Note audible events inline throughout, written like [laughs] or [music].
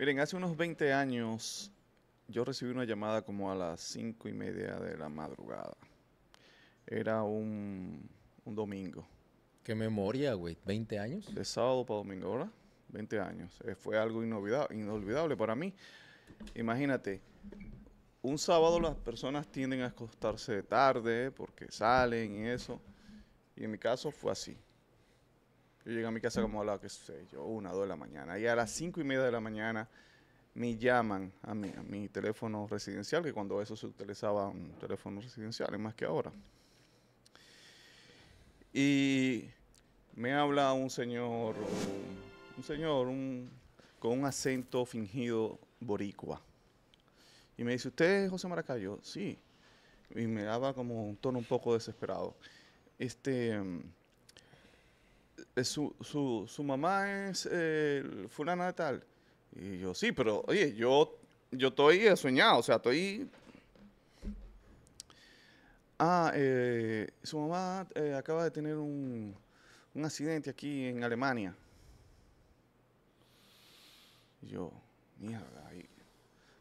Miren, hace unos 20 años yo recibí una llamada como a las 5 y media de la madrugada. Era un, domingo. Qué memoria, güey. ¿20 años? De sábado para domingo, ¿verdad? 20 años. Eh, fue algo inolvidable para mí. Imagínate, un sábado las personas tienden a acostarse tarde porque salen y eso. Y en mi caso fue así. Yo llegué a mi casa como a la, qué sé yo, una, dos de la mañana. Y a las cinco y media de la mañana me llaman a mi, a mi teléfono residencial, que cuando eso se utilizaba un teléfono residencial, es más que ahora. Y me habla un señor, un señor con un acento fingido boricua. Y me dice, ¿usted es José Maracayo? Sí. Y me daba como un tono un poco desesperado. Este, eh, su, mamá es eh, fulana de tal. Y yo, sí, pero oye, yo, yo estoy eh, soñado, o sea, estoy... Ah, su mamá acaba de tener un, un accidente aquí en Alemania. Y yo, mierda,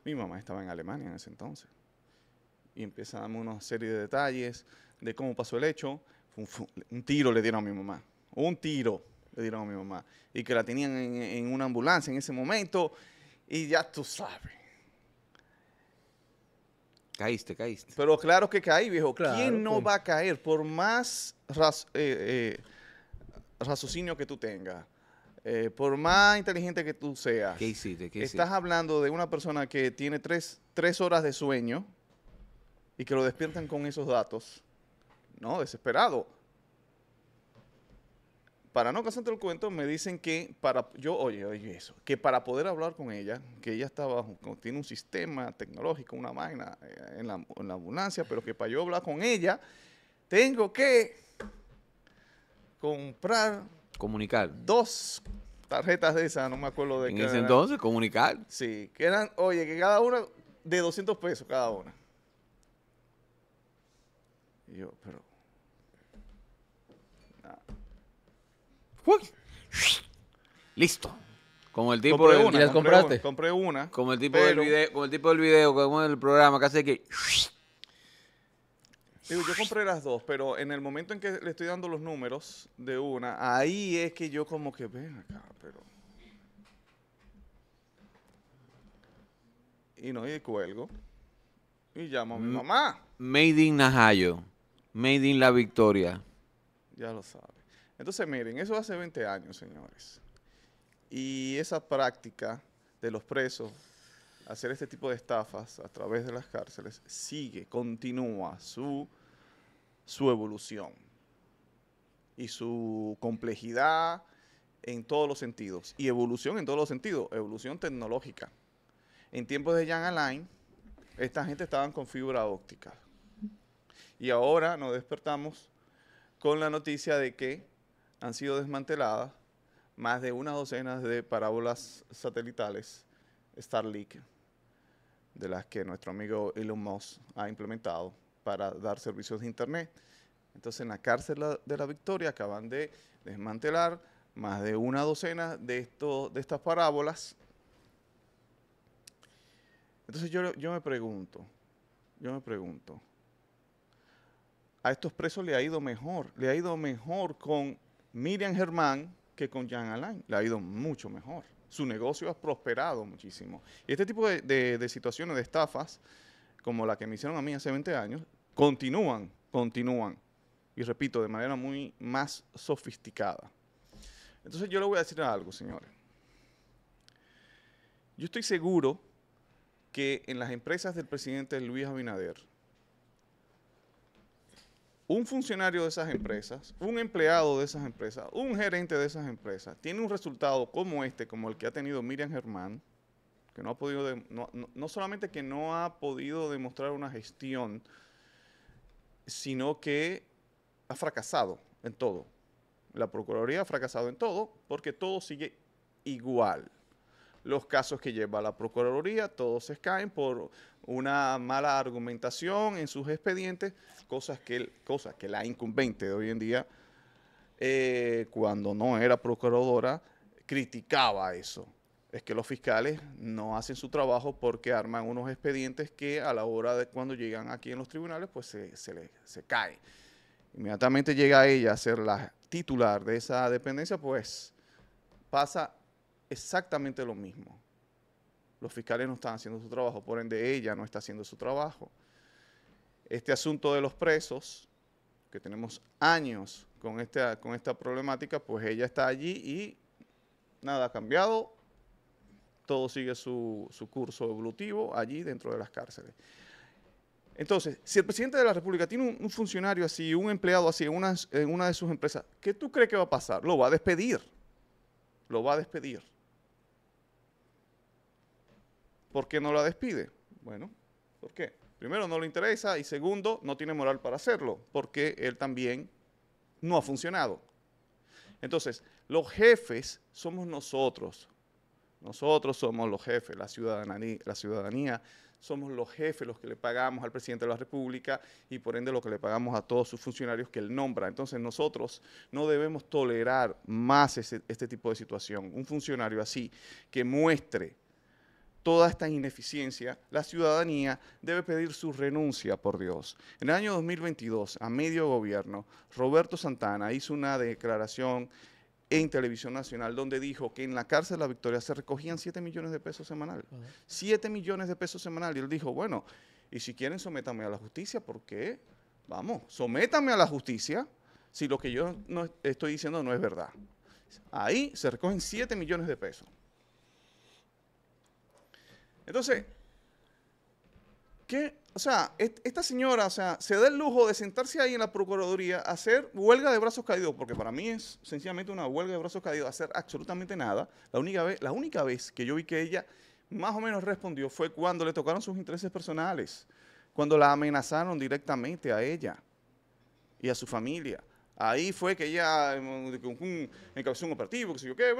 mi mamá estaba en Alemania en ese entonces. Y empieza a darme una serie de detalles de cómo pasó el hecho. un, tiro le dieron a mi mamá un tiro, le dieron a mi mamá, y que la tenían en, una ambulancia en ese momento, y ya tú sabes. Caíste, caíste. Pero claro que caí, viejo. Claro, ¿Quién no pues. va a caer? Por más eh, eh, raciocinio que tú tengas, eh, por más inteligente que tú seas. ¿Qué hiciste? ¿Qué Estás hablando de una persona que tiene tres, horas de sueño y que lo despiertan con esos datos. No, desesperado para no casarte el cuento, me dicen que para yo, oye, oye eso, que para poder hablar con ella, que ella estaba, tiene un sistema tecnológico, una máquina eh, en, la, en ambulancia, pero que para yo hablar con ella, tengo que comprar. Comunicar. Dos tarjetas de esas, no me acuerdo de qué. En ese entonces, comunicar. Sí, que eran, oye, que cada una de 200 pesos cada una. yo, pero. Listo. Como el tipo de una, compré Una, Como el tipo del video, como el tipo del el programa casi que Digo, yo compré las dos, pero en el momento en que le estoy dando los números de una, ahí es que yo como que ven acá, pero y no y cuelgo y llamo a mi mamá. Made in Najayo. Made in La Victoria. Ya lo sabes. Entonces, miren, eso hace 20 años, señores. Y esa práctica de los presos, hacer este tipo de estafas a través de las cárceles, sigue, continúa su, evolución y su complejidad en todos los sentidos. Y evolución en todos los sentidos, evolución tecnológica. En tiempos de Jan Alain, esta gente estaba con fibra óptica. Y ahora nos despertamos con la noticia de que han sido desmanteladas más de una docena de parábolas satelitales Starlink, de las que nuestro amigo Elon Musk ha implementado para dar servicios de Internet. Entonces, en la cárcel de la Victoria acaban de desmantelar más de una docena de, de estas parábolas. Entonces yo, yo me pregunto, yo me pregunto, a estos presos le ha ido mejor, le ha ido mejor con Miriam Germán que con Jean Alain. Le ha ido mucho mejor. Su negocio ha prosperado muchísimo. Y este tipo de, situaciones, de estafas, como la que me hicieron a mí hace 20 años, continúan, continúan. Y repito, de manera muy más sofisticada. Entonces yo le voy a decir algo, señores. Yo estoy seguro que en las empresas del presidente Luis Abinader, un funcionario de esas empresas, un empleado de esas empresas, un gerente de esas empresas, tiene un resultado como este, como el que ha tenido Miriam Germán, que no ha podido, no solamente que no ha podido demostrar una gestión, sino que ha fracasado en todo. La Procuraduría ha fracasado en todo porque todo sigue igual los casos que lleva la Procuraduría, todos se caen por una mala argumentación en sus expedientes, cosas que, cosas que la incumbente de hoy en día, eh, cuando no era procuradora, criticaba eso. Es que los fiscales no hacen su trabajo porque arman unos expedientes que a la hora de cuando llegan aquí en los tribunales, pues se, se, le, se caen. Inmediatamente llega ella a ser la titular de esa dependencia, pues pasa exactamente lo mismo. Los fiscales no están haciendo su trabajo, por ende ella no está haciendo su trabajo. Este asunto de los presos, que tenemos años con esta, con esta problemática, pues ella está allí y nada ha cambiado, todo sigue su, curso evolutivo allí dentro de las cárceles. Entonces, si el presidente de la República tiene un, funcionario así, un empleado así en una de sus empresas, ¿qué tú crees que va a pasar? Lo va a despedir. Lo va a despedir. ¿Por qué no la despide? Bueno, ¿por qué? Primero, no le interesa y segundo, no tiene moral para hacerlo, porque él también no ha funcionado. Entonces, los jefes somos nosotros. Nosotros somos los jefes, la ciudadanía, la ciudadanía somos los jefes, los que le pagamos al presidente de la República y por ende lo que le pagamos a todos sus funcionarios que él nombra. Entonces nosotros no debemos tolerar más este tipo de situación. Un funcionario así que muestre toda esta ineficiencia, la ciudadanía debe pedir su renuncia por Dios. En el año 2022, a medio gobierno, Roberto Santana hizo una declaración en Televisión Nacional, donde dijo que en la cárcel de la Victoria se recogían 7 millones de pesos semanal. 7 millones de pesos semanal. Y él dijo, bueno, y si quieren, sométame a la justicia, porque, vamos, sométame a la justicia si lo que yo estoy diciendo no es verdad. Ahí se recogen 7 millones de pesos. Entonces, ¿qué? O sea, esta señora, o sea, se da el lujo de sentarse ahí en la Procuraduría a hacer huelga de brazos caídos, porque para mí es sencillamente una huelga de brazos caídos, hacer absolutamente nada. La única vez, la única vez que yo vi que ella más o menos respondió fue cuando le tocaron sus intereses personales, cuando la amenazaron directamente a ella y a su familia. Ahí fue que ella encabezó un operativo, que sé yo qué,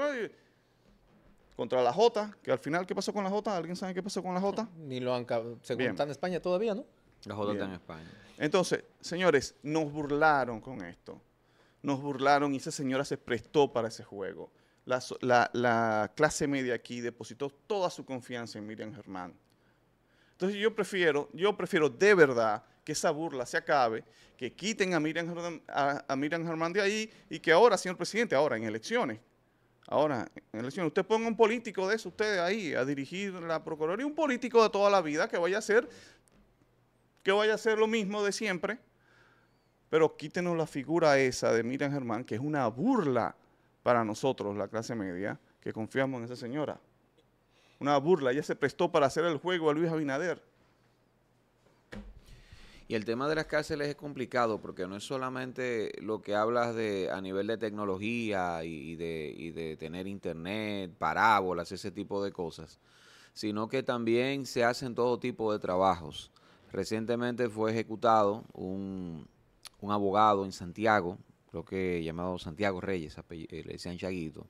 contra la J, que al final, ¿qué pasó con la J? ¿Alguien sabe qué pasó con la J? [laughs] Ni lo han, según Bien. en España todavía, ¿no? La J está en España. Entonces, señores, nos burlaron con esto. Nos burlaron y esa señora se prestó para ese juego. La, clase media aquí depositó toda su confianza en Miriam Germán. Entonces yo prefiero, yo prefiero de verdad que esa burla se acabe, que quiten a Miriam, a, a Miriam Germán de ahí y que ahora, señor presidente, ahora en elecciones, Ahora, en usted ponga un político de eso, usted ahí, a dirigir la Procuraduría, un político de toda la vida que vaya a ser, que vaya a ser lo mismo de siempre, pero quítenos la figura esa de Miriam Germán, que es una burla para nosotros, la clase media, que confiamos en esa señora. Una burla, ella se prestó para hacer el juego a Luis Abinader. Y el tema de las cárceles es complicado porque no es solamente lo que hablas de a nivel de tecnología y, de, tener internet, parábolas, ese tipo de cosas, sino que también se hacen todo tipo de trabajos. Recientemente fue ejecutado un, abogado en Santiago, creo que llamado Santiago Reyes, eh, le decían Chaguito,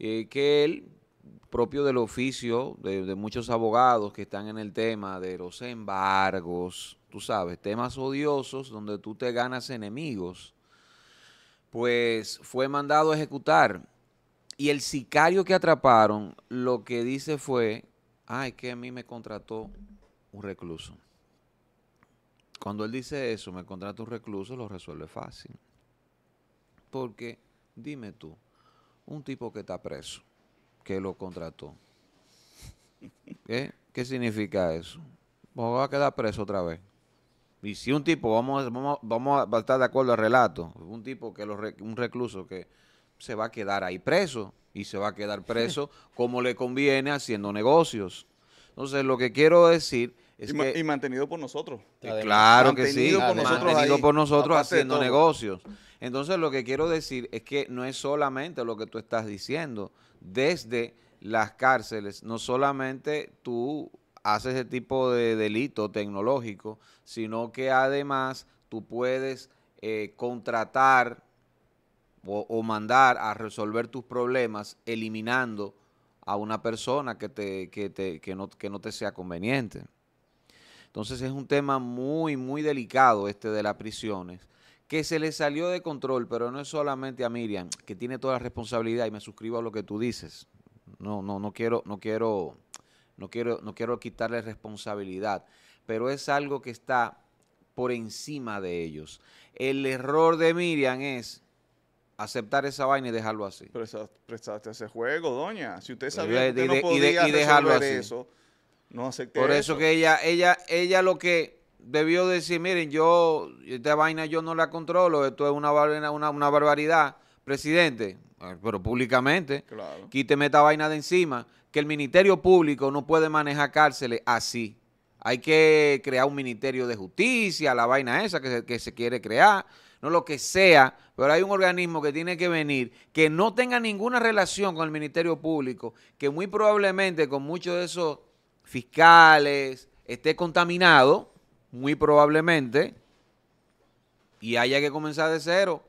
eh, que él propio del oficio de, muchos abogados que están en el tema de los embargos, tú sabes, temas odiosos donde tú te ganas enemigos, pues fue mandado a ejecutar. Y el sicario que atraparon lo que dice fue, ay, que a mí me contrató un recluso. Cuando él dice eso, me contrató un recluso, lo resuelve fácil. Porque, dime tú, un tipo que está preso, que lo contrató. ¿Qué? ¿Qué significa eso? Vos vas a quedar preso otra vez. Y si un tipo, vamos, vamos, a estar de acuerdo al relato, un tipo que lo, un recluso que se va a quedar ahí preso y se va a quedar preso [laughs] como le conviene haciendo negocios. Entonces, lo que quiero decir es y, mantenido por nosotros. Eh, claro que sí, mantenido por nosotros haciendo negocios. Entonces, lo que quiero decir es que no es solamente lo que tú estás diciendo, desde las cárceles, no solamente tú haces ese tipo de delito tecnológico, sino que además tú puedes eh, contratar o, mandar a resolver tus problemas eliminando a una persona que, te, que, te, que, no, que no te sea conveniente. Entonces es un tema muy, muy delicado este de las prisiones que se le salió de control, pero no es solamente a Miriam, que tiene toda la responsabilidad y me suscribo a lo que tú dices. No, no, no quiero, no quiero, no quiero, no quiero quitarle responsabilidad, pero es algo que está por encima de ellos. El error de Miriam es aceptar esa vaina y dejarlo así. Presta, prestaste ese juego, doña. Si usted sabía que no podía y dejarlo así. eso, no acepté Por eso, que ella, ella, ella lo que debió decir, miren, yo, esta vaina yo no la controlo, esto es una, barbaridad, presidente, eh, pero públicamente, quíteme esta vaina de encima, que el Ministerio Público no puede manejar cárceles así. Hay que crear un Ministerio de Justicia, la vaina esa que se, que se quiere crear, no lo que sea, pero hay un organismo que tiene que venir que no tenga ninguna relación con el Ministerio Público, que muy probablemente con muchos de esos fiscales esté contaminado, muy probablemente, y haya que comenzar de cero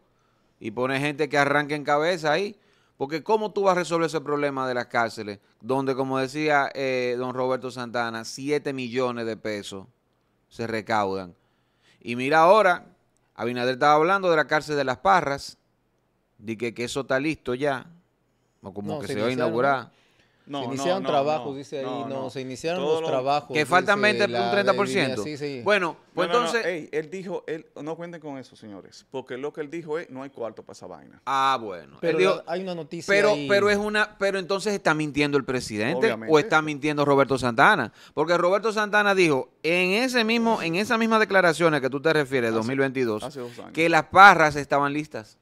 y poner gente que arranque en cabeza ahí. Porque ¿cómo tú vas a resolver ese problema de las cárceles? Donde, como decía eh, don Roberto Santana, 7 millones de pesos se recaudan. Y mira ahora, Abinader estaba hablando de la cárcel de las Parras, de que, eso está listo ya, o como que se va a inaugurar. No, se iniciaron trabajos, dice ahí, no, se iniciaron los trabajos. Que faltan 20, un 30%. sí, Bueno, pues entonces... él dijo, él, no cuenten con eso, señores, porque lo que él dijo es, no hay cuarto para esa vaina. Ah, bueno. Pero hay una noticia pero, Pero, es una, pero entonces está mintiendo el presidente o está mintiendo Roberto Santana. Porque Roberto Santana dijo, en ese mismo, en esa misma declaración a que tú te refieres, 2022, que las parras estaban listas.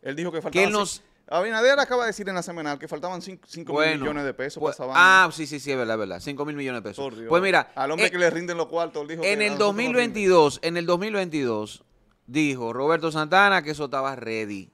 Él dijo que faltaban... Que nos, Abinader acaba de decir en la semanal que faltaban 5 mil millones de pesos. Pues, ah, sí, sí, sí, es verdad, es verdad. 5 mil millones de pesos. Pues mira. Al hombre eh, que le rinden los cuartos, dijo En el 2022, en el 2022, dijo Roberto Santana que eso estaba ready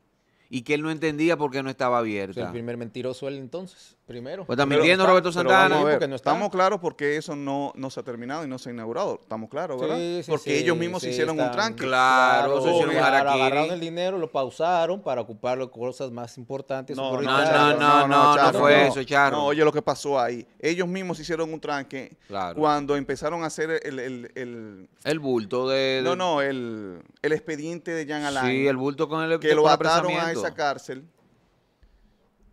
y que él no entendía por qué no estaba abierto. el primer mentiroso él entonces. Primero. Pues también viendo Roberto Santana. no estamos claros porque eso no, no se ha terminado y no se ha inaugurado. Estamos claros, ¿verdad? Sí, sí, porque ellos mismos hicieron un tranque. Claro, claro se agarraron el dinero, lo pausaron para ocupar cosas más importantes. No, no, no, no, no, fue eso, echaron No, oye lo que pasó ahí. Ellos mismos hicieron un tranque cuando empezaron a hacer el... El, el, bulto de, No, no, el, el expediente de Jean Alain. Sí, el bulto con el... Que lo ataron a esa cárcel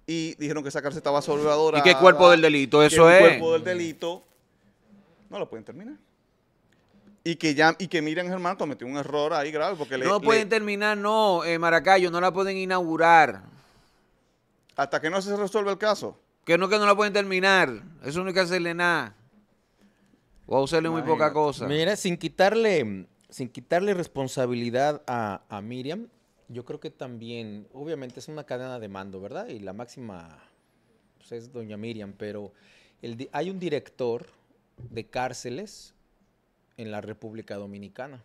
y dijeron que esa cárcel estaba salvadora. ¿Y qué cuerpo del delito? Eso es. cuerpo del delito. No lo pueden terminar. Y que, ya, y que Miriam hermano cometió un error ahí grave porque No la pueden terminar, no, eh, Maracayo, no la pueden inaugurar. Hasta que no se resuelva el caso. Que no, que no la pueden terminar. Eso no hay que hacerle nada. O usarle muy poca cosa. Mira, sin quitarle, sin quitarle responsabilidad a, a Miriam, yo creo que también, obviamente es una cadena de mando, ¿verdad? Y la máxima pues, es doña Miriam, pero hay un director de cárceles en la República Dominicana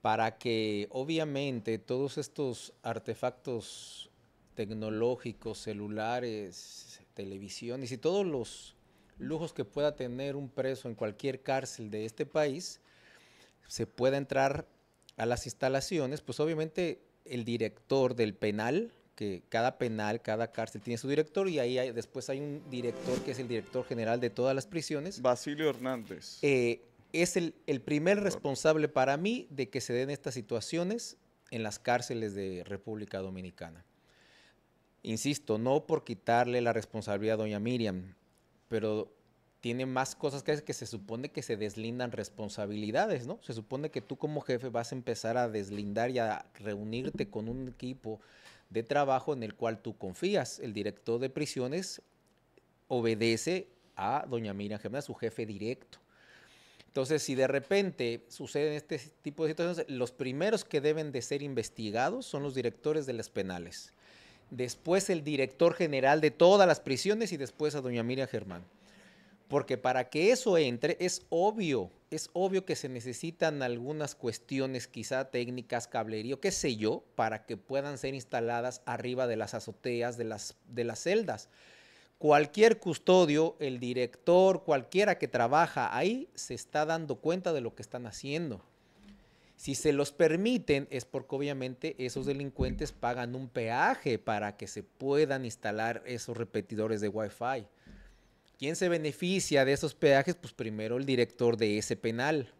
para que obviamente todos estos artefactos tecnológicos, celulares, televisiones y todos los lujos que pueda tener un preso en cualquier cárcel de este país, se pueda entrar a las instalaciones, pues obviamente el director del penal, que cada penal, cada cárcel tiene su director y ahí después hay un director que es el director general de todas las prisiones. Basilio Hernández. Eh, es el, primer responsable para mí de que se den estas situaciones en las cárceles de República Dominicana. Insisto, no por quitarle la responsabilidad a doña Miriam, pero tiene más cosas que, que se supone que se deslindan responsabilidades, ¿no? Se supone que tú como jefe vas a empezar a deslindar y a reunirte con un equipo de trabajo en el cual tú confías. El director de prisiones obedece a doña Miriam Germán, su jefe directo. Entonces, si de repente suceden este tipo de situaciones, los primeros que deben de ser investigados son los directores de las penales. Después el director general de todas las prisiones y después a doña Miriam Germán. Porque para que eso entre es obvio, es obvio que se necesitan algunas cuestiones quizá técnicas, cablerío, qué sé yo, para que puedan ser instaladas arriba de las azoteas, de las, de las celdas. Cualquier custodio, el director, cualquiera que trabaja ahí, se está dando cuenta de lo que están haciendo. Si se los permiten es porque obviamente esos delincuentes pagan un peaje para que se puedan instalar esos repetidores de Wi-Fi. ¿Quién se beneficia de esos peajes? Pues primero el director de ese penal.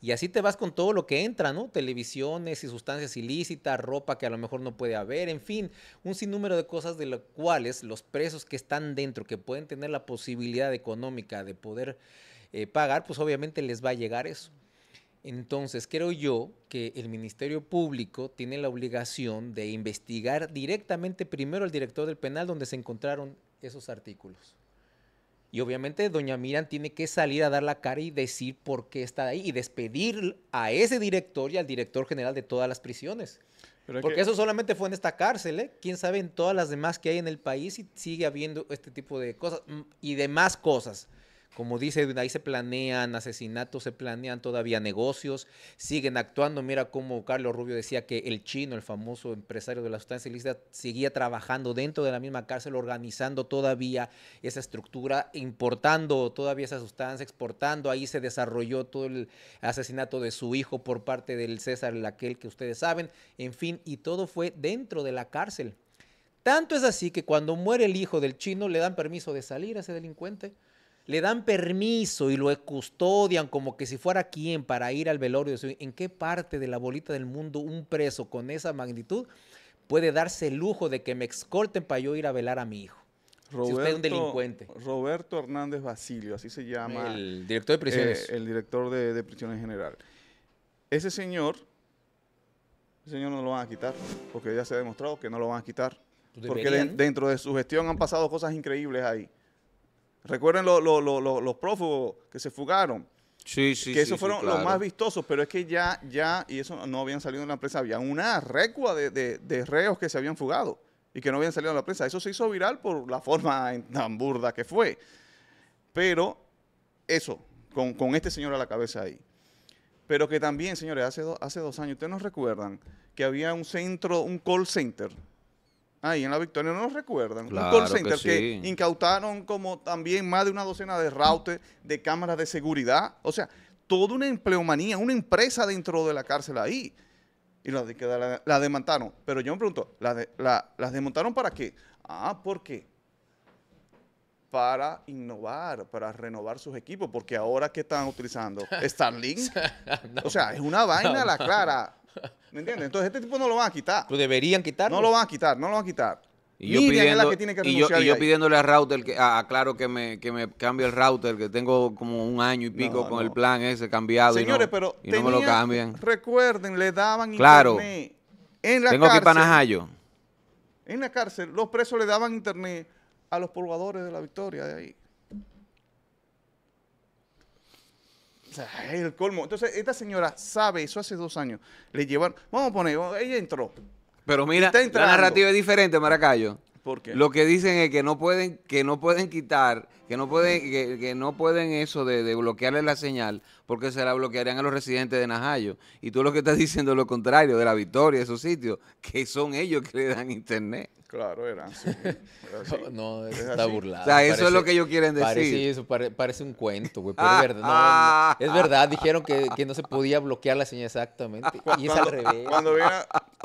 Y así te vas con todo lo que entra, ¿no? Televisiones y sustancias ilícitas, ropa que a lo mejor no puede haber, en fin, un sinnúmero de cosas de las cuales los presos que están dentro, que pueden tener la posibilidad económica de poder eh, pagar, pues obviamente les va a llegar eso. Entonces, creo yo que el Ministerio Público tiene la obligación de investigar directamente primero al director del penal donde se encontraron esos artículos. Y obviamente doña Miran tiene que salir a dar la cara y decir por qué está ahí y despedir a ese director y al director general de todas las prisiones. Porque eso solamente fue en esta cárcel, ¿eh? Quién sabe en todas las demás que hay en el país y sigue habiendo este tipo de cosas mm, y demás cosas. Como dice, ahí se planean asesinatos, se planean todavía negocios, siguen actuando. Mira cómo Carlos Rubio decía que el chino, el famoso empresario de la sustancia ilícita, seguía trabajando dentro de la misma cárcel, organizando todavía esa estructura, importando todavía esa sustancia, exportando. Ahí se desarrolló todo el asesinato de su hijo por parte del César, aquel que ustedes saben. En fin, y todo fue dentro de la cárcel. Tanto es así que cuando muere el hijo del chino le dan permiso de salir a ese delincuente le dan permiso y lo custodian como que si fuera quien para ir al velorio. ¿En qué parte de la bolita del mundo un preso con esa magnitud puede darse el lujo de que me escolten para yo ir a velar a mi hijo? Roberto, si usted es un delincuente. Roberto Hernández Basilio, así se llama. El director de prisiones. Eh, el director de, prisiones general. Ese señor, ese señor no lo van a quitar, porque ya se ha demostrado que no lo van a quitar. Pues porque dentro de su gestión han pasado cosas increíbles ahí. Recuerden los prófugos que se fugaron. Sí, sí, que esos fueron los más vistosos, pero es que ya, ya, y eso no habían salido en la prensa, había una recua de, reos que se habían fugado y que no habían salido en la prensa. Eso se hizo viral por la forma tan burda que fue. Pero eso, con, este señor a la cabeza ahí. Pero que también, señores, hace, hace dos años, ustedes nos recuerdan que había un centro, un call center ahí en la Victoria, no nos recuerdan. un call center que, incautaron como también más de una docena de routers, de cámaras de seguridad. O sea, toda una empleomanía, una empresa dentro de la cárcel ahí. Y la, la, Pero yo me pregunto, ¿las desmontaron para qué? Ah, ¿por qué? para innovar, para renovar sus equipos, porque ahora que están utilizando [laughs] Starlink, [laughs] o sea, es una vaina la clara. ¿Me entiendes? Entonces este tipo no lo van a quitar. Pues deberían quitarlo. No lo van a quitar, no lo van a quitar. Y yo, yo, pidiéndole a router que a, ah, ah, que me, que me cambie el router, que tengo como un año y pico con el plan ese cambiado. y no, pero no me lo cambian. Recuerden, le daban internet. En la tengo que ir En la cárcel, los presos le daban internet a los pobladores de la Victoria de ahí. el colmo. Entonces, esta señora sabe eso hace dos años. Le llevaron, vamos a poner, ella entró. Pero mira, la narrativa es diferente, Maracayo. ¿Por qué? Lo que dicen es que no pueden, que no pueden quitar que no pueden, que, no pueden eso de, de, bloquearle la señal, porque se la bloquearían a los residentes de Najayo. Y tú lo que estás [laughs] diciendo es lo contrario, de la victoria, esos sitios, que son ellos que le dan internet. Claro, eran [laughs] no, está burlando. O sea, eso es lo que ellos quieren decir. Parece, eso, parece un cuento, güey, ah. es verdad. es [laughs] verdad, dijeron que, no se podía bloquear la señal exactamente. Y es al revés. Cuando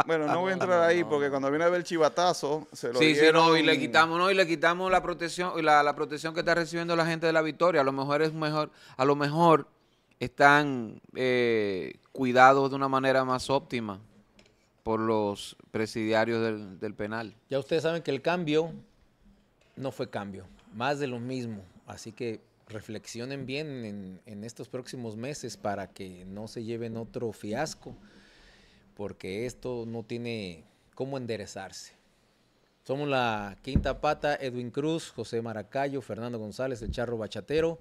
bueno, no ah, voy a entrar ahí, porque cuando viene a ver el chivatazo, se lo Sí, sí, no, y le quitamos, no, y le quitamos la protección, la, la protección que está recibiendo la gente de la victoria. A lo mejor es mejor, a lo mejor están eh, cuidados de una manera más óptima por los presidiarios del, penal. Ya ustedes saben que el cambio no fue cambio, más de lo mismo. Así que reflexionen bien en, en estos próximos meses para que no se lleven otro fiasco, porque esto no tiene cómo enderezarse. Somos la Quinta Pata, Edwin Cruz, José Maracayo, Fernando González, el Charro Bachatero.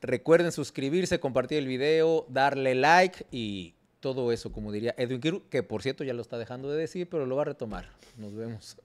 Recuerden suscribirse, compartir el video, darle like y todo eso, como diría Edwin Cruz, que por cierto ya lo está dejando de decir, pero lo va a retomar. Nos vemos.